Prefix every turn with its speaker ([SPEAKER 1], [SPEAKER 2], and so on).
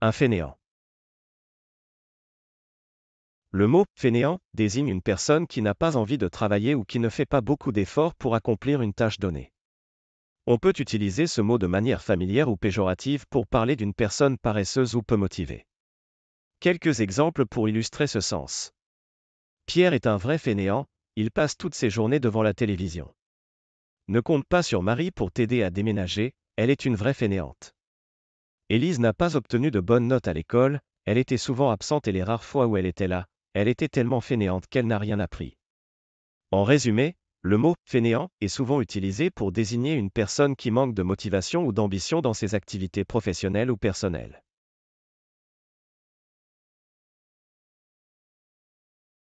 [SPEAKER 1] Un fainéant. Le mot fainéant désigne une personne qui n'a pas envie de travailler ou qui ne fait pas beaucoup d'efforts pour accomplir une tâche donnée. On peut utiliser ce mot de manière familière ou péjorative pour parler d'une personne paresseuse ou peu motivée. Quelques exemples pour illustrer ce sens. Pierre est un vrai fainéant, il passe toutes ses journées devant la télévision. Ne compte pas sur Marie pour t'aider à déménager, elle est une vraie fainéante. Élise n'a pas obtenu de bonnes notes à l'école, elle était souvent absente et les rares fois où elle était là, elle était tellement fainéante qu'elle n'a rien appris. En résumé, le mot fainéant est souvent utilisé pour désigner une personne qui manque de motivation ou d'ambition dans ses activités professionnelles ou personnelles.